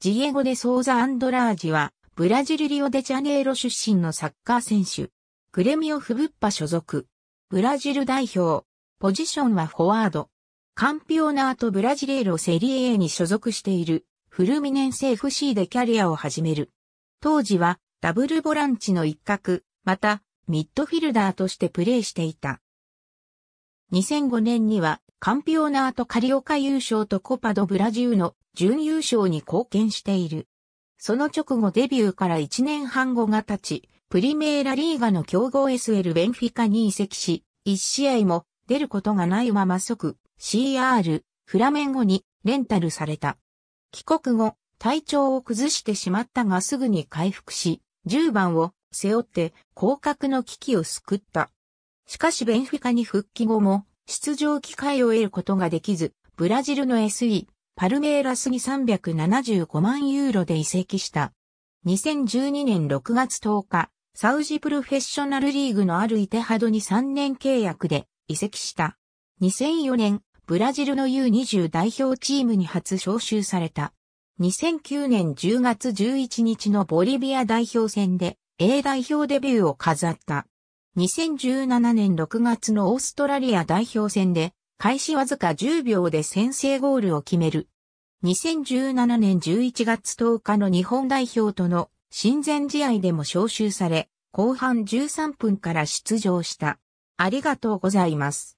ジエゴ・デ・ソーザ・アンドラージは、ブラジルリオデジャネイロ出身のサッカー選手。グレミオ・フブッパ所属。ブラジル代表。ポジションはフォワード。カンピオナート・ブラジレーロ・セリエ A に所属している、フルミネンセ FC でキャリアを始める。当時は、ダブルボランチの一角、また、ミッドフィルダーとしてプレーしていた。2005年には、カンピオナートカリオカ優勝とコパドブラジウの準優勝に貢献している。その直後デビューから1年半後が経ち、プリメーラリーガの強豪 SL ベンフィカに移籍し、1試合も出ることがないまま即 CR フラメンゴにレンタルされた。帰国後、体調を崩してしまったがすぐに回復し、10番を背負って降格の危機を救った。しかしベンフィカに復帰後も出場機会を得ることができず、ブラジルの SE、パルメイラスに375万ユーロで移籍した。2012年6月10日、サウジプロフェッショナルリーグのあるイテハドに3年契約で移籍した。2004年、ブラジルの U20 代表チームに初招集された。2009年10月11日のボリビア代表戦で A 代表デビューを飾った。2017年6月のオーストラリア代表戦で、開始わずか10秒で先制ゴールを決める。2017年11月10日の日本代表との親善試合でも招集され、後半13分から出場した。ありがとうございます。